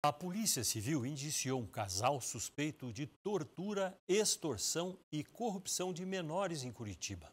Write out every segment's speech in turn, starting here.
A Polícia Civil indiciou um casal suspeito de tortura, extorsão e corrupção de menores em Curitiba.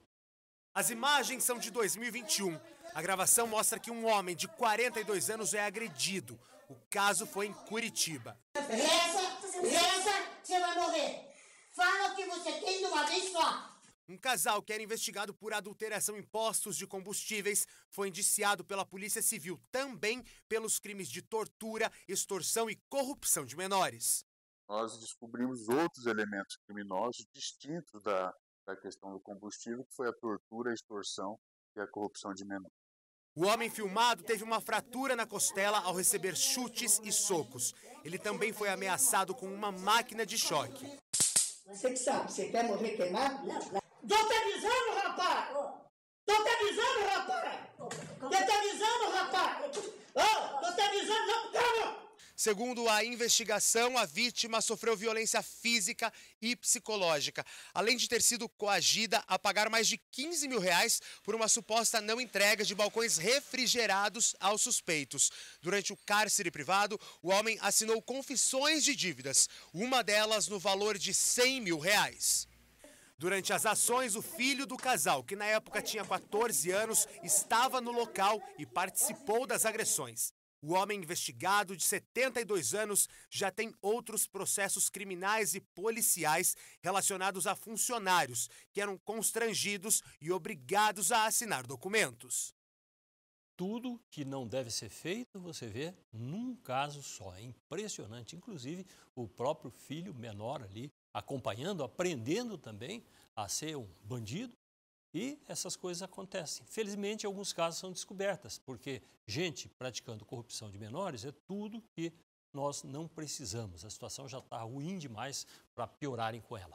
As imagens são de 2021. A gravação mostra que um homem de 42 anos é agredido. O caso foi em Curitiba. Reza, reza, você vai morrer. Fala o que você tem de uma vez só. Um casal que era investigado por adulteração em postos de combustíveis foi indiciado pela Polícia Civil também pelos crimes de tortura, extorsão e corrupção de menores. Nós descobrimos outros elementos criminosos distintos da, da questão do combustível, que foi a tortura, a extorsão e a corrupção de menores. O homem filmado teve uma fratura na costela ao receber chutes e socos. Ele também foi ameaçado com uma máquina de choque. Você que sabe, você quer morrer queimado? Não, não. Tô te avisando, rapaz! Tô te avisando, rapaz! Tô te avisando, rapaz! Oh, tô te avisando, não, calma! Segundo a investigação, a vítima sofreu violência física e psicológica, além de ter sido coagida a pagar mais de 15 mil reais por uma suposta não entrega de balcões refrigerados aos suspeitos. Durante o cárcere privado, o homem assinou confissões de dívidas, uma delas no valor de 100 mil reais. Durante as ações, o filho do casal, que na época tinha 14 anos, estava no local e participou das agressões. O homem investigado, de 72 anos, já tem outros processos criminais e policiais relacionados a funcionários que eram constrangidos e obrigados a assinar documentos. Tudo que não deve ser feito, você vê num caso só. É impressionante. Inclusive, o próprio filho menor ali acompanhando, aprendendo também a ser um bandido. E essas coisas acontecem. Felizmente, alguns casos são descobertas, porque gente praticando corrupção de menores é tudo que nós não precisamos. A situação já está ruim demais para piorarem com ela.